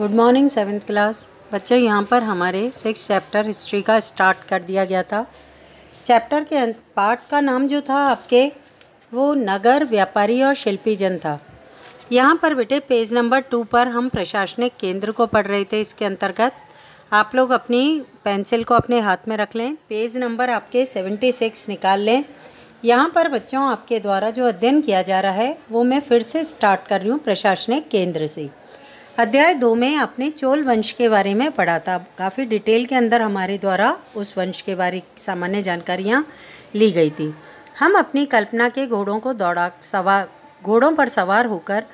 good morning seventh class बच्चों यहाँ पर हमारे सिक्स चैप्टर हिस्ट्री का स्टार्ट कर दिया गया था चैप्टर के पार्ट का नाम जो था आपके वो नगर व्यापारी और शिल्पी जन था यहाँ पर बेटे पेज नंबर टू पर हम प्रशासनिक केंद्र को पढ़ रहे थे इसके अंतर्गत आप लोग अपनी पेंसिल को अपने हाथ में रख लें पेज नंबर आपके सेवेंटी सिक्स निकाल लें यहाँ पर बच्चों आपके द्वारा जो अध्ययन किया जा रहा है वो मैं फिर से स्टार्ट कर रही हूँ प्रशासनिक केंद्र से अध्याय दो में आपने चोल वंश के बारे में पढ़ा था काफ़ी डिटेल के अंदर हमारे द्वारा उस वंश के बारे सामान्य जानकारियाँ ली गई थी हम अपनी कल्पना के घोड़ों को दौड़ा सवार घोड़ों पर सवार होकर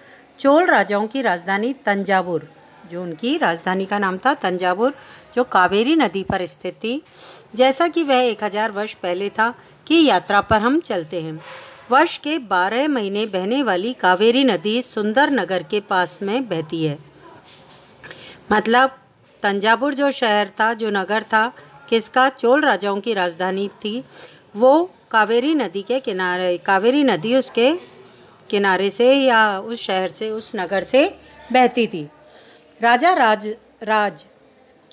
चोल राजाओं की राजधानी तंजावुर जो उनकी राजधानी का नाम था तंजावुर जो कावेरी नदी पर स्थित थी जैसा कि वह एक हज़ार वर्ष पहले था कि यात्रा पर हम चलते हैं वर्ष के 12 महीने बहने वाली कावेरी नदी सुंदर नगर के पास में बहती है मतलब तंजावुर जो शहर था जो नगर था किसका चोल राजाओं की राजधानी थी वो कावेरी नदी के किनारे कावेरी नदी उसके किनारे से या उस शहर से उस नगर से बहती थी राजा राज राज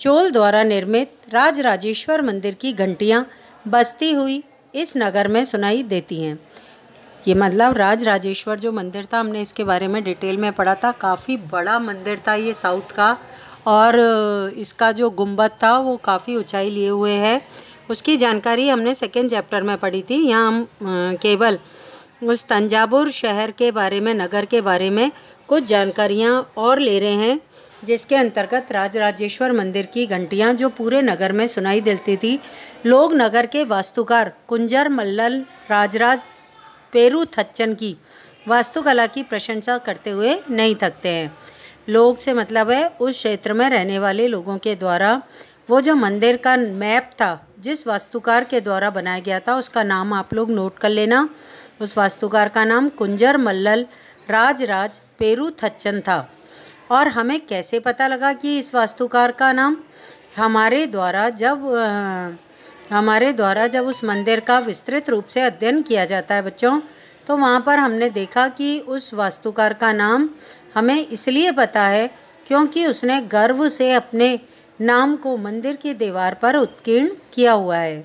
चोल द्वारा निर्मित राज राजेश्वर मंदिर की घंटियाँ बसती हुई इस नगर में सुनाई देती हैं ये मतलब राज राजेश्वर जो मंदिर था हमने इसके बारे में डिटेल में पढ़ा था काफ़ी बड़ा मंदिर था ये साउथ का और इसका जो गुम्बद था वो काफ़ी ऊंचाई लिए हुए है उसकी जानकारी हमने सेकेंड चैप्टर में पढ़ी थी यहाँ हम केवल उस तंजावुर शहर के बारे में नगर के बारे में कुछ जानकारियाँ और ले रहे हैं जिसके अंतर्गत राज राजेश्वर मंदिर की घंटियाँ जो पूरे नगर में सुनाई देती थी लोग नगर के वास्तुकार कुंजर मल्लल राजराज पेरू थच्चन की वास्तुकला की प्रशंसा करते हुए नहीं थकते हैं लोग से मतलब है उस क्षेत्र में रहने वाले लोगों के द्वारा वो जो मंदिर का मैप था जिस वास्तुकार के द्वारा बनाया गया था उसका नाम आप लोग नोट कर लेना उस वास्तुकार का नाम कुंजर मल्लल राज पेरू थच्चन था और हमें कैसे पता लगा कि इस वास्तुकार का नाम हमारे द्वारा जब आ, हमारे द्वारा जब उस मंदिर का विस्तृत रूप से अध्ययन किया जाता है बच्चों तो वहाँ पर हमने देखा कि उस वास्तुकार का नाम हमें इसलिए पता है क्योंकि उसने गर्व से अपने नाम को मंदिर की दीवार पर उत्कीर्ण किया हुआ है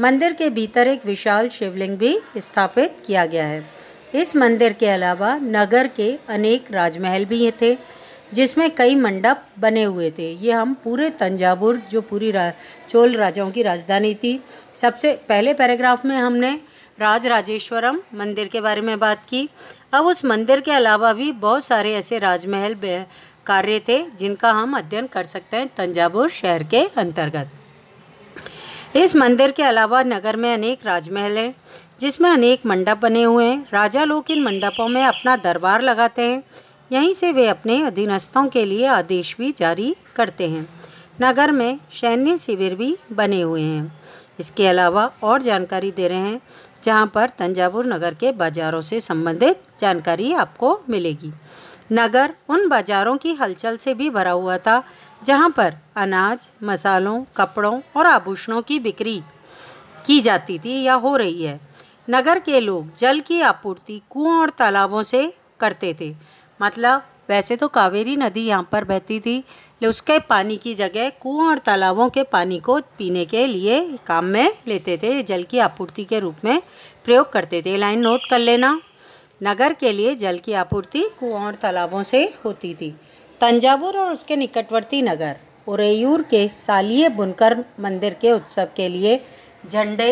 मंदिर के भीतर एक विशाल शिवलिंग भी स्थापित किया गया है इस मंदिर के अलावा नगर के अनेक राजमहल भी थे जिसमें कई मंडप बने हुए थे ये हम पूरे तंजावुर जो पूरी रा, चोल राजाओं की राजधानी थी सबसे पहले पैराग्राफ में हमने राज राजेश्वरम मंदिर के बारे में बात की अब उस मंदिर के अलावा भी बहुत सारे ऐसे राजमहल कार्य थे जिनका हम अध्ययन कर सकते हैं तंजावुर शहर के अंतर्गत इस मंदिर के अलावा नगर में अनेक राजमहल हैं जिसमें अनेक मंडप बने हुए हैं राजा लोग इन मंडपों में अपना दरबार लगाते हैं यहीं से वे अपने अधीनस्थों के लिए आदेश भी जारी करते हैं नगर में सैन्य शिविर भी बने हुए हैं इसके अलावा और जानकारी दे रहे हैं जहाँ पर तंजावुर नगर के बाज़ारों से संबंधित जानकारी आपको मिलेगी नगर उन बाज़ारों की हलचल से भी भरा हुआ था जहाँ पर अनाज मसालों कपड़ों और आभूषणों की बिक्री की जाती थी या हो रही है नगर के लोग जल की आपूर्ति कुओं और तालाबों से करते थे मतलब वैसे तो कावेरी नदी यहाँ पर बहती थी उसके पानी की जगह कुओं और तालाबों के पानी को पीने के लिए काम में लेते थे जल की आपूर्ति के रूप में प्रयोग करते थे लाइन नोट कर लेना नगर के लिए जल की आपूर्ति कुओं और तालाबों से होती थी तंजावुर और उसके निकटवर्ती नगर उरेयूर के सालीय बुनकर मंदिर के उत्सव के लिए झंडे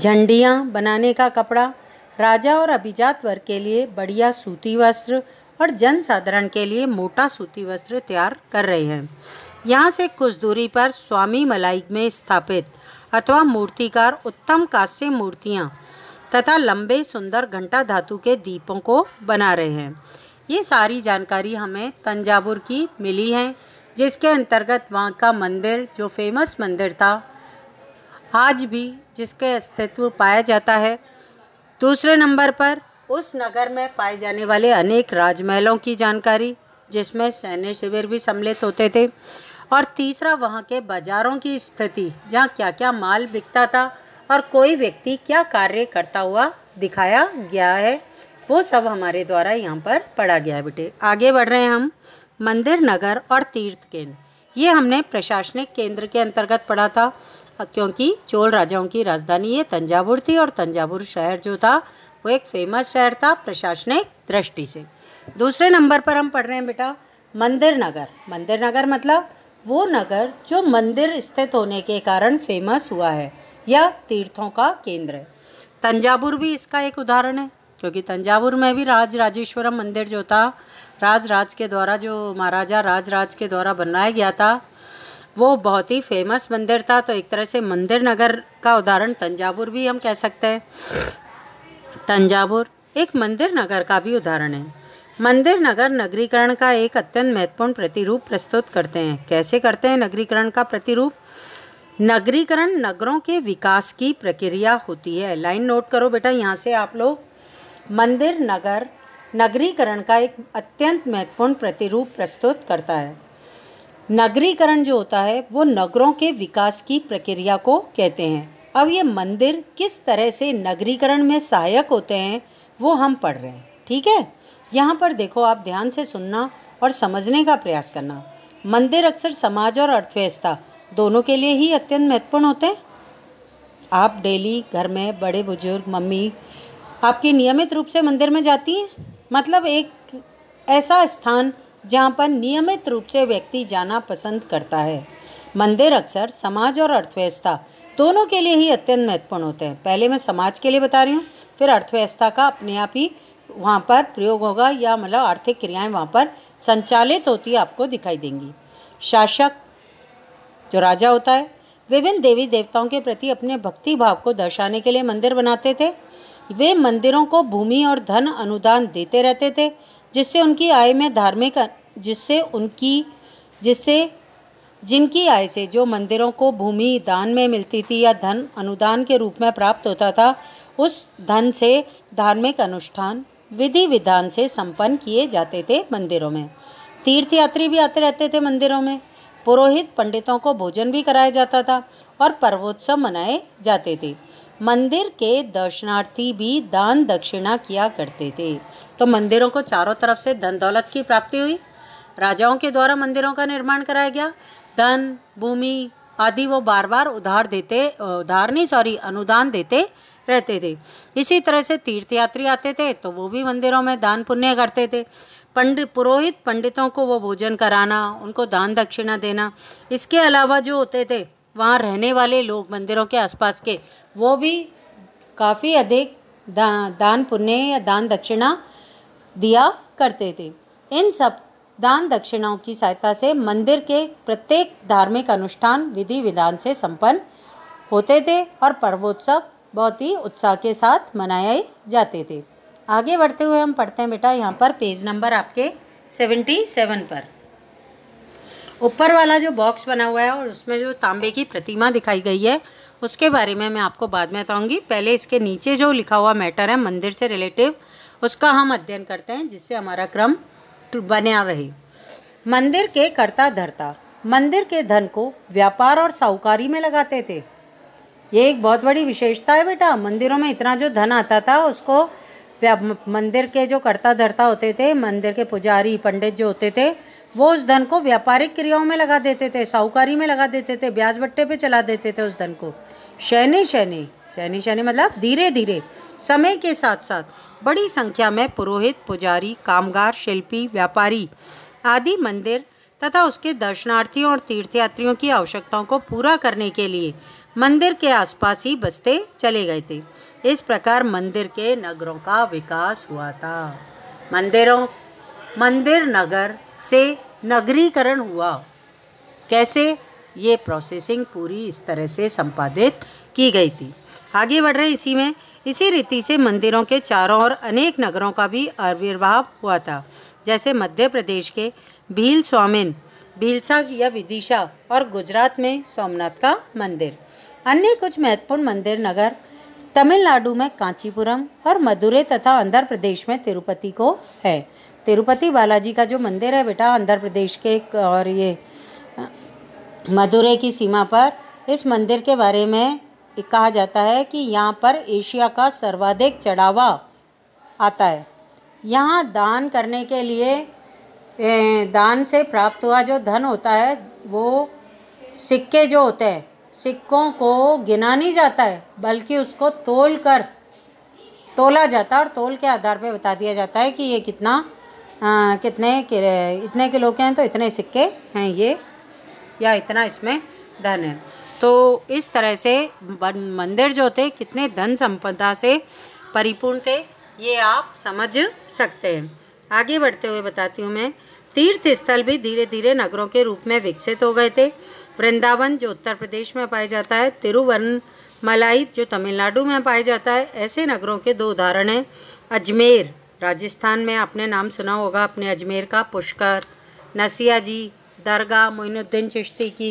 झंडियाँ बनाने का कपड़ा राजा और अभिजात वर्ग के लिए बढ़िया सूती वस्त्र और जनसाधारण के लिए मोटा सूती वस्त्र तैयार कर रहे हैं यहाँ से कुछ दूरी पर स्वामी मलाई में स्थापित अथवा मूर्तिकार उत्तम कांस्य मूर्तियाँ तथा लंबे सुंदर घंटा धातु के दीपों को बना रहे हैं ये सारी जानकारी हमें तंजावुर की मिली है जिसके अंतर्गत वहाँ का मंदिर जो फेमस मंदिर था आज भी जिसके अस्तित्व पाया जाता है दूसरे नंबर पर उस नगर में पाए जाने वाले अनेक राजमहलों की जानकारी जिसमें सैन्य शिविर भी सम्मिलित होते थे और तीसरा वहाँ के बाज़ारों की स्थिति जहाँ क्या क्या माल बिकता था और कोई व्यक्ति क्या कार्य करता हुआ दिखाया गया है वो सब हमारे द्वारा यहाँ पर पढ़ा गया है बेटे आगे बढ़ रहे हैं हम मंदिर नगर और तीर्थ केंद्र ये हमने प्रशासनिक केंद्र के अंतर्गत पढ़ा था क्योंकि चोल राजाओं की राजधानी ये तंजावुर थी और तंजावुर शहर जो था वो एक फेमस शहर था प्रशासनिक दृष्टि से दूसरे नंबर पर हम पढ़ रहे हैं बेटा मंदिर नगर मंदिर नगर मतलब वो नगर जो मंदिर स्थित होने के कारण फेमस हुआ है या तीर्थों का केंद्र है तंजावुर भी इसका एक उदाहरण है क्योंकि तंजावुर में भी राज राजेश्वरम मंदिर जो था राज राज के द्वारा जो महाराजा राज राज के द्वारा बनवाया गया था वो बहुत ही फेमस मंदिर था तो एक तरह से मंदिर नगर का उदाहरण तंजावुर भी हम कह सकते हैं तंजावुर एक मंदिर नगर का भी उदाहरण है मंदिर नगर नगरीकरण का एक अत्यंत महत्वपूर्ण प्रतिरूप प्रस्तुत करते हैं कैसे करते हैं नगरीकरण का प्रतिरूप नगरीकरण नगरों के विकास की प्रक्रिया होती है लाइन नोट करो बेटा यहाँ से आप लोग मंदिर नगर नगरीकरण का एक अत्यंत महत्वपूर्ण प्रतिरूप प्रस्तुत करता है नगरीकरण जो होता है वो नगरों के विकास की प्रक्रिया को कहते हैं अब ये मंदिर किस तरह से नगरीकरण में सहायक होते हैं वो हम पढ़ रहे हैं ठीक है यहाँ पर देखो आप ध्यान से सुनना और समझने का प्रयास करना मंदिर अक्सर समाज और अर्थव्यवस्था दोनों के लिए ही अत्यंत महत्वपूर्ण होते हैं आप डेली घर में बड़े बुजुर्ग मम्मी आपकी नियमित रूप से मंदिर में जाती हैं मतलब एक ऐसा स्थान जहाँ पर नियमित रूप से व्यक्ति जाना पसंद करता है मंदिर अक्सर समाज और अर्थव्यवस्था दोनों के लिए ही अत्यंत महत्वपूर्ण होते हैं पहले मैं समाज के लिए बता रही हूँ फिर अर्थव्यवस्था का अपने आप ही वहाँ पर प्रयोग होगा या मतलब आर्थिक क्रियाएँ वहाँ पर संचालित होती आपको दिखाई देंगी शासक जो राजा होता है विभिन्न देवी देवताओं के प्रति अपने भक्ति भाव को दर्शाने के लिए मंदिर बनाते थे वे मंदिरों को भूमि और धन अनुदान देते रहते थे जिससे उनकी आय में धार्मिक जिससे उनकी जिससे जिनकी आय से जो मंदिरों को भूमि दान में मिलती थी या धन अनुदान के रूप में प्राप्त होता था उस धन से धार्मिक अनुष्ठान विधि विधान से संपन्न किए जाते थे मंदिरों में तीर्थयात्री भी आते रहते थे मंदिरों में पुरोहित पंडितों को भोजन भी कराया जाता था और पर्वोत्सव मनाए जाते थे मंदिर के दर्शनार्थी भी दान दक्षिणा किया करते थे तो मंदिरों को चारों तरफ से धन दौलत की प्राप्ति हुई राजाओं के द्वारा मंदिरों का निर्माण कराया गया धन भूमि आदि वो बार बार उधार देते उधार नहीं सॉरी अनुदान देते रहते थे इसी तरह से तीर्थयात्री आते थे तो वो भी मंदिरों में दान पुण्य करते थे पंडित पुरोहित पंडितों को वो भोजन कराना उनको दान दक्षिणा देना इसके अलावा जो होते थे वहाँ रहने वाले लोग मंदिरों के आसपास के वो भी काफ़ी अधिक दा, दान पुण्य या दान दक्षिणा दिया करते थे इन सब दान दक्षिणाओं की सहायता से मंदिर के प्रत्येक धार्मिक अनुष्ठान विधि विधान से संपन्न होते थे और पर्वोत्सव बहुत ही उत्साह के साथ मनाए जाते थे आगे बढ़ते हुए हम पढ़ते हैं बेटा यहाँ पर पेज नंबर आपके सेवेंटी सेवन पर ऊपर वाला जो बॉक्स बना हुआ है और उसमें जो तांबे की प्रतिमा दिखाई गई है उसके बारे में मैं आपको बाद में बताऊंगी पहले इसके नीचे जो लिखा हुआ मैटर है मंदिर से रिलेटिव उसका हम अध्ययन करते हैं जिससे हमारा क्रम बना रहे मंदिर के कर्ता धरता मंदिर के धन को व्यापार और साहूकारी में लगाते थे ये एक बहुत बड़ी विशेषता है बेटा मंदिरों में इतना जो धन आता था उसको मंदिर के जो कर्ता धरता होते थे मंदिर के पुजारी पंडित जो होते थे वो उस धन को व्यापारिक क्रियाओं में लगा देते थे साहूकारी में लगा देते थे ब्याज बट्टे पे चला देते थे उस धन को शहने शहने शैनी शैनी मतलब धीरे धीरे समय के साथ साथ बड़ी संख्या में पुरोहित पुजारी कामगार शिल्पी व्यापारी आदि मंदिर तथा उसके दर्शनार्थियों और तीर्थयात्रियों की आवश्यकताओं को पूरा करने के लिए मंदिर के आसपास ही बसते चले गए थे इस प्रकार मंदिर के नगरों का विकास हुआ था मंदिरों मंदिर नगर से नगरीकरण हुआ कैसे ये प्रोसेसिंग पूरी इस तरह से संपादित की गई थी आगे बढ़ रहे इसी में इसी रीति से मंदिरों के चारों ओर अनेक नगरों का भी आविर्भाव हुआ था जैसे मध्य प्रदेश के भील स्वामिन भीलसा या विदिशा और गुजरात में सोमनाथ का मंदिर अन्य कुछ महत्वपूर्ण मंदिर नगर तमिलनाडु में कांचीपुरम और मदुरे तथा आंध्र प्रदेश में तिरुपति को है तिरुपति बालाजी का जो मंदिर है बेटा आंध्र प्रदेश के और ये मदुरई की सीमा पर इस मंदिर के बारे में कहा जाता है कि यहाँ पर एशिया का सर्वाधिक चढ़ावा आता है यहाँ दान करने के लिए दान से प्राप्त हुआ जो धन होता है वो सिक्के जो होते हैं सिक्कों को गिना नहीं जाता है बल्कि उसको तोल कर तोला जाता है और तोल के आधार पर बता दिया जाता है कि ये कितना आ, हाँ, कितने इतने किलो के हैं तो इतने सिक्के हैं ये या इतना इसमें धन है तो इस तरह से मंदिर जो थे कितने धन संपदा से परिपूर्ण थे ये आप समझ सकते हैं आगे बढ़ते हुए बताती हूँ मैं तीर्थ स्थल भी धीरे धीरे नगरों के रूप में विकसित हो गए थे वृंदावन जो उत्तर प्रदेश में पाया जाता है तिरुवर्ण मलाई जो तमिलनाडु में पाया जाता है ऐसे नगरों के दो उदाहरण हैं अजमेर राजस्थान में आपने नाम सुना होगा अपने अजमेर का पुष्कर नसिया जी दरगाह मोनुद्दीन चिश्ती की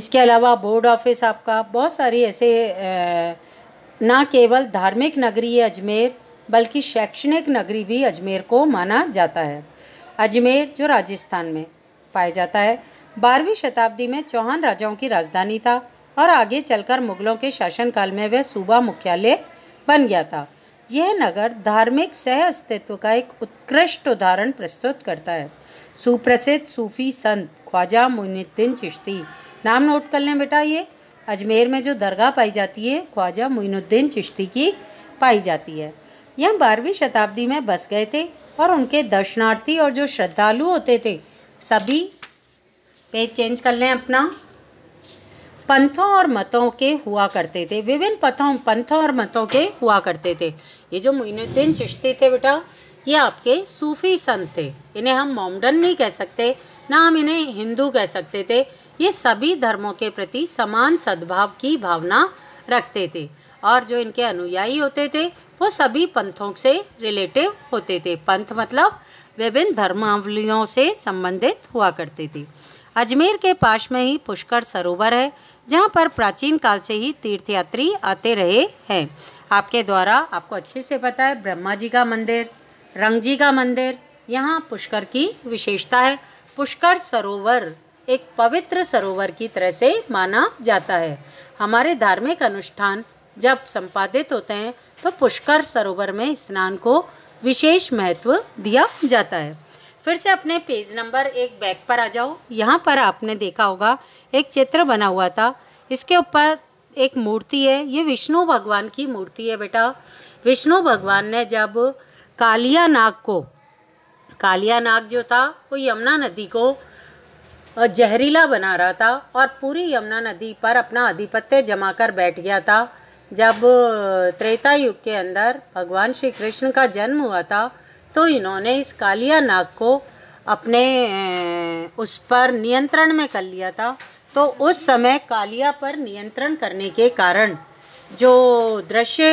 इसके अलावा बोर्ड ऑफिस आपका बहुत सारी ऐसे ना केवल धार्मिक नगरी है अजमेर बल्कि शैक्षणिक नगरी भी अजमेर को माना जाता है अजमेर जो राजस्थान में पाया जाता है बारहवीं शताब्दी में चौहान राजाओं की राजधानी था और आगे चलकर मुगलों के शासनकाल में वह सूबा मुख्यालय बन गया था यह नगर धार्मिक सह अस्तित्व का एक उत्कृष्ट उदाहरण प्रस्तुत करता है सुप्रसिद्ध सूफी संत ख्वाजा मुइनुद्दीन चिश्ती नाम नोट कर लें बेटा ये अजमेर में जो दरगाह पाई जाती है ख्वाजा मोइनुद्दीन चिश्ती की पाई जाती है यह बारहवीं शताब्दी में बस गए थे और उनके दर्शनार्थी और जो श्रद्धालु होते थे सभी पेज चेंज कर लें अपना पंथों और मतों के हुआ करते थे विभिन्न पथों पंथों और मतों के हुआ करते थे ये जो मोइनुद्दीन चिश्ती थे बेटा ये आपके सूफ़ी संत थे इन्हें हम मोमडन नहीं कह सकते ना हम इन्हें हिंदू कह सकते थे ये सभी धर्मों के प्रति समान सद्भाव की भावना रखते थे और जो इनके अनुयायी होते थे वो सभी पंथों से रिलेटिव होते थे पंथ मतलब विभिन्न धर्मावलियों से संबंधित हुआ करते थे अजमेर के पास में ही पुष्कर सरोवर है जहाँ पर प्राचीन काल से ही तीर्थयात्री आते रहे हैं आपके द्वारा आपको अच्छे से पता है ब्रह्मा जी का मंदिर रंग जी का मंदिर यहाँ पुष्कर की विशेषता है पुष्कर सरोवर एक पवित्र सरोवर की तरह से माना जाता है हमारे धार्मिक अनुष्ठान जब संपादित होते हैं तो पुष्कर सरोवर में स्नान को विशेष महत्व दिया जाता है फिर से अपने पेज नंबर एक बैक पर आ जाओ यहाँ पर आपने देखा होगा एक चित्र बना हुआ था इसके ऊपर एक मूर्ति है ये विष्णु भगवान की मूर्ति है बेटा विष्णु भगवान ने जब कालिया नाग को कालिया नाग जो था वो यमुना नदी को जहरीला बना रहा था और पूरी यमुना नदी पर अपना आधिपत्य जमा कर बैठ गया था जब त्रेता युग के अंदर भगवान श्री कृष्ण का जन्म हुआ था तो इन्होंने इस कालिया नाग को अपने उस पर नियंत्रण में कर लिया था तो उस समय कालिया पर नियंत्रण करने के कारण जो दृश्य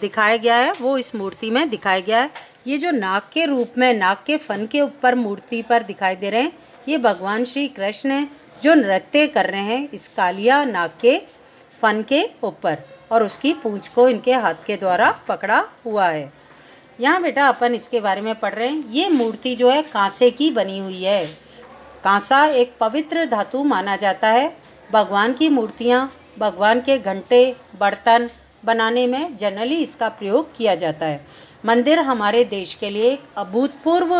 दिखाया गया है वो इस मूर्ति में दिखाया गया है ये जो नाग के रूप में नाग के फन के ऊपर मूर्ति पर दिखाई दे रहे हैं ये भगवान श्री कृष्ण हैं जो नृत्य कर रहे हैं इस कालिया नाग के फन के ऊपर और उसकी पूंछ को इनके हाथ के द्वारा पकड़ा हुआ है यहाँ बेटा अपन इसके बारे में पढ़ रहे हैं ये मूर्ति जो है कांसे की बनी हुई है कांसा एक पवित्र धातु माना जाता है भगवान की मूर्तियाँ भगवान के घंटे बर्तन बनाने में जनरली इसका प्रयोग किया जाता है मंदिर हमारे देश के लिए एक अभूतपूर्व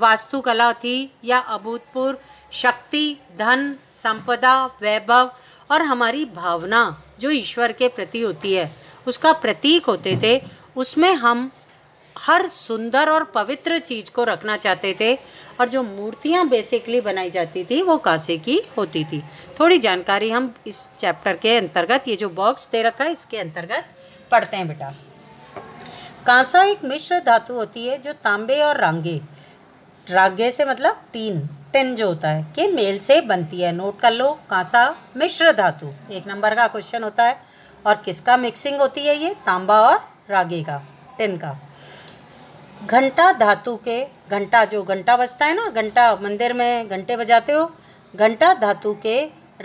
वास्तुकला थी या अभूतपूर्व शक्ति धन संपदा वैभव और हमारी भावना जो ईश्वर के प्रति होती है उसका प्रतीक होते थे उसमें हम हर सुंदर और पवित्र चीज़ को रखना चाहते थे और जो मूर्तियाँ बेसिकली बनाई जाती थी वो कांसे की होती थी थोड़ी जानकारी हम इस चैप्टर के अंतर्गत ये जो बॉक्स दे रखा है इसके अंतर्गत पढ़ते हैं बेटा कांसा एक मिश्र धातु होती है जो तांबे और रांगे रागे से मतलब टीन टेन जो होता है के मेल से बनती है नोट कर लो कांसा मिश्र धातु एक नंबर का क्वेश्चन होता है और किसका मिक्सिंग होती है ये तांबा और रागे का टेन का घंटा धातु के घंटा जो घंटा बजता है ना घंटा मंदिर में घंटे बजाते हो घंटा धातु के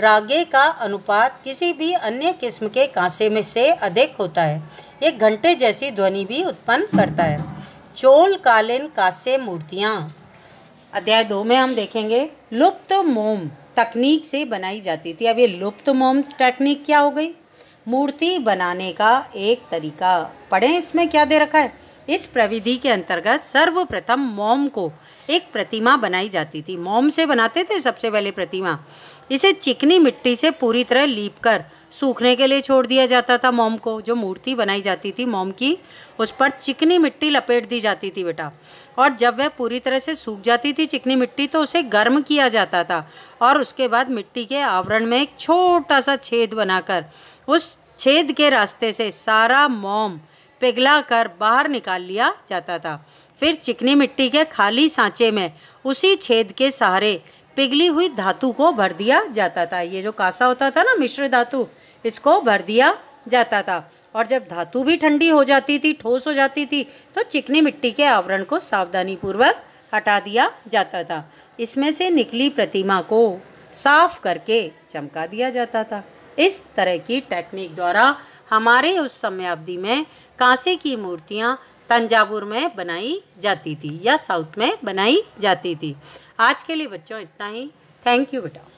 रागे का अनुपात किसी भी अन्य किस्म के कांसे में से अधिक होता है एक घंटे जैसी ध्वनि भी उत्पन्न करता है चोल कालीन कांसे मूर्तियाँ अध्याय दो में हम देखेंगे लुप्त मोम तकनीक से बनाई जाती थी अब ये लुप्त मोम टेक्निक क्या हो गई मूर्ति बनाने का एक तरीका पढ़ें इसमें क्या दे रखा है इस प्रविधि के अंतर्गत सर्वप्रथम मोम को एक प्रतिमा बनाई जाती थी मोम से बनाते थे सबसे पहले प्रतिमा इसे चिकनी मिट्टी से पूरी तरह लीप कर सूखने के लिए छोड़ दिया जाता था मोम को जो मूर्ति बनाई जाती थी मोम की उस पर चिकनी मिट्टी लपेट दी जाती थी बेटा और जब वह पूरी तरह से सूख जाती थी चिकनी मिट्टी तो उसे गर्म किया जाता था और उसके बाद मिट्टी के आवरण में एक छोटा सा छेद बनाकर उस छेद के रास्ते से सारा मोम पिघला कर बाहर निकाल लिया जाता था फिर चिकनी मिट्टी के खाली सांचे में उसी छेद के सहारे पिघली हुई धातु को भर दिया जाता था ये जो कासा होता था ना मिश्र धातु इसको भर दिया जाता था और जब धातु भी ठंडी हो जाती थी ठोस हो जाती थी तो चिकनी मिट्टी के आवरण को सावधानी पूर्वक हटा दिया जाता था इसमें से निकली प्रतिमा को साफ करके चमका दिया जाता था इस तरह की टेक्निक द्वारा हमारे उस समयावधि में कांसे की मूर्तियाँ तंजावुर में बनाई जाती थी या साउथ में बनाई जाती थी आज के लिए बच्चों इतना ही थैंक यू बेटा